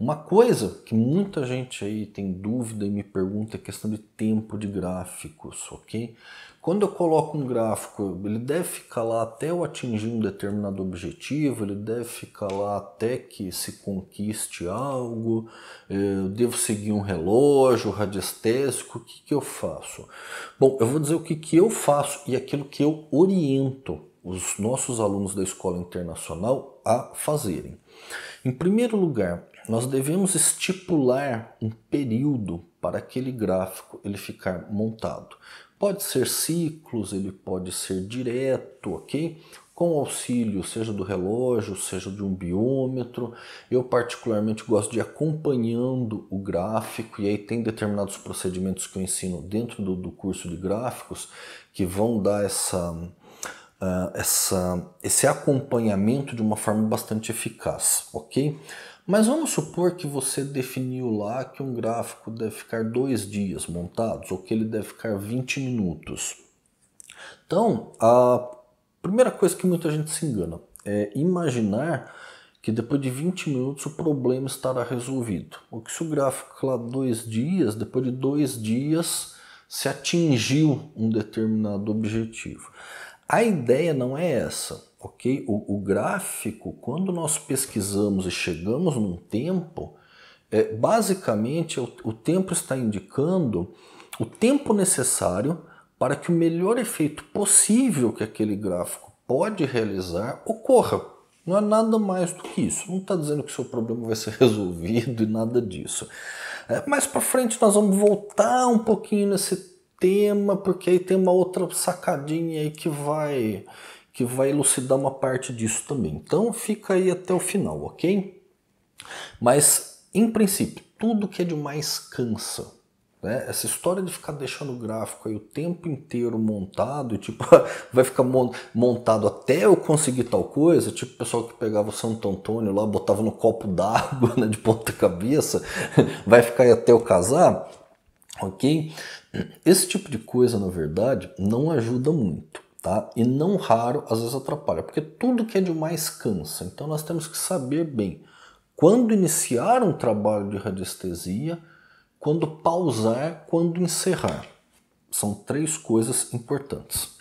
Uma coisa que muita gente aí tem dúvida e me pergunta é questão de tempo de gráficos, ok? Quando eu coloco um gráfico, ele deve ficar lá até eu atingir um determinado objetivo, ele deve ficar lá até que se conquiste algo, eh, eu devo seguir um relógio radiestésico, o que, que eu faço? Bom, eu vou dizer o que, que eu faço e aquilo que eu oriento os nossos alunos da escola internacional a fazerem. Em primeiro lugar, nós devemos estipular um período para aquele gráfico ele ficar montado. Pode ser ciclos, ele pode ser direto, ok? Com auxílio, seja do relógio, seja de um biômetro. Eu particularmente gosto de acompanhando o gráfico e aí tem determinados procedimentos que eu ensino dentro do, do curso de gráficos que vão dar essa, uh, essa, esse acompanhamento de uma forma bastante eficaz, ok? Mas vamos supor que você definiu lá que um gráfico deve ficar dois dias montados ou que ele deve ficar 20 minutos. Então, a primeira coisa que muita gente se engana é imaginar que depois de 20 minutos o problema estará resolvido. Ou que se o gráfico lá dois dias, depois de dois dias se atingiu um determinado objetivo. A ideia não é essa ok? O, o, gráfico, quando nós pesquisamos e chegamos num tempo, é, basicamente o, o tempo está indicando o tempo necessário para que o melhor efeito possível que aquele gráfico pode realizar ocorra. Não é nada mais do que isso. Não está dizendo que seu problema vai ser resolvido e nada disso. É, mais para frente nós vamos voltar um pouquinho nesse tema, porque aí tem uma outra sacadinha aí que vai que vai elucidar uma parte disso também. Então fica aí até o final, ok? Mas, em princípio, tudo que é demais cansa. Né? Essa história de ficar deixando o gráfico aí o tempo inteiro montado, tipo, vai ficar montado até eu conseguir tal coisa, tipo o pessoal que pegava o Santo Antônio lá, botava no copo d'água né, de ponta cabeça, vai ficar aí até eu casar, ok? Esse tipo de coisa, na verdade, não ajuda muito tá? E não raro, às vezes atrapalha, porque tudo que é demais cansa. Então nós temos que saber bem quando iniciar um trabalho de radiestesia, quando pausar, quando encerrar. São três coisas importantes.